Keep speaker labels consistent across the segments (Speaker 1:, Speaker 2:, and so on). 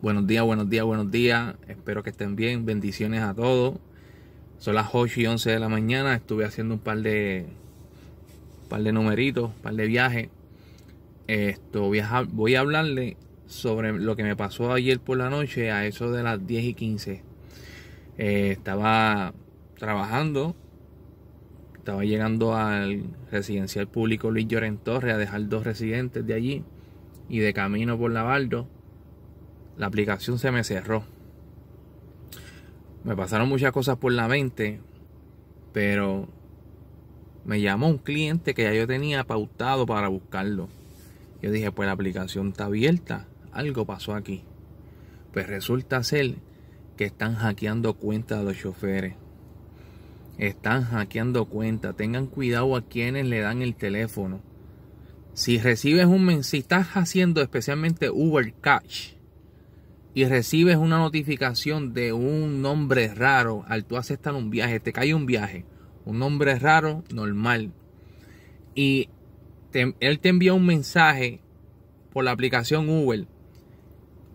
Speaker 1: Buenos días, buenos días, buenos días. Espero que estén bien. Bendiciones a todos. Son las 8 y 11 de la mañana. Estuve haciendo un par de par de numeritos, un par de viajes. Esto voy a, hablarle sobre lo que me pasó ayer por la noche a eso de las 10 y 15. Eh, estaba trabajando. Estaba llegando al residencial público Luis Lloren Torres a dejar dos residentes de allí. Y de camino por Lavaldo la aplicación se me cerró. Me pasaron muchas cosas por la mente, pero me llamó un cliente que ya yo tenía pautado para buscarlo. Yo dije, pues la aplicación está abierta, algo pasó aquí. Pues resulta ser que están hackeando cuentas de los choferes. Están hackeando cuentas. Tengan cuidado a quienes le dan el teléfono. Si recibes un mensaje, si estás haciendo especialmente Uber Cash, y recibes una notificación de un nombre raro al tú aceptar un viaje, te cae un viaje, un nombre raro, normal. Y él te envía un mensaje por la aplicación Uber.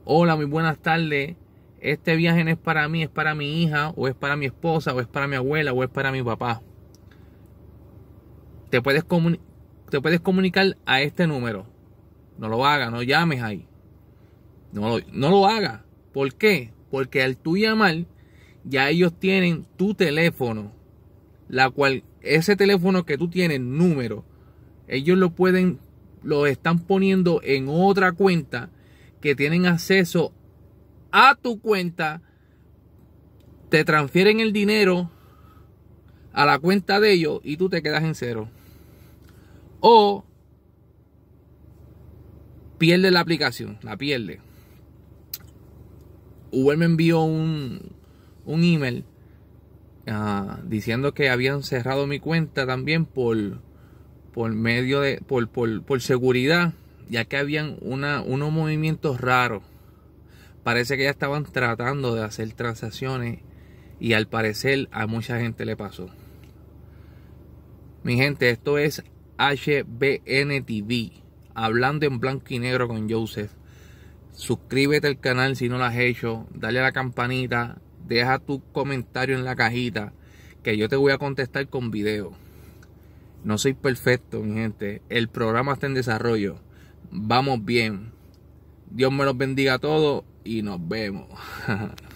Speaker 1: Hola, muy buenas tardes. Este viaje no es para mí, es para mi hija, o es para mi esposa, o es para mi abuela, o es para mi papá. Te puedes, te puedes comunicar a este número. No lo hagas, no llames ahí. No lo, no haga. ¿Por qué? Porque al tú llamar, ya ellos tienen tu teléfono, la cual ese teléfono que tú tienes, número, ellos lo pueden, lo están poniendo en otra cuenta que tienen acceso a tu cuenta, te transfieren el dinero a la cuenta de ellos y tú te quedas en cero. O pierde la aplicación, la pierde. Uber me envió un, email ah, diciendo que habían cerrado mi cuenta también por, por medio de, por, seguridad, ya que habían una, unos movimientos raros. Parece que ya estaban tratando de hacer transacciones y al parecer a mucha gente le pasó. Mi gente, esto es HBN hablando en blanco y negro con Joseph. Suscríbete al canal si no lo has hecho. Dale a la campanita. Deja tu comentario en la cajita. Que yo te voy a contestar con video. No soy perfecto, mi gente. El programa está en desarrollo. Vamos bien. Dios me los bendiga a todos y nos vemos.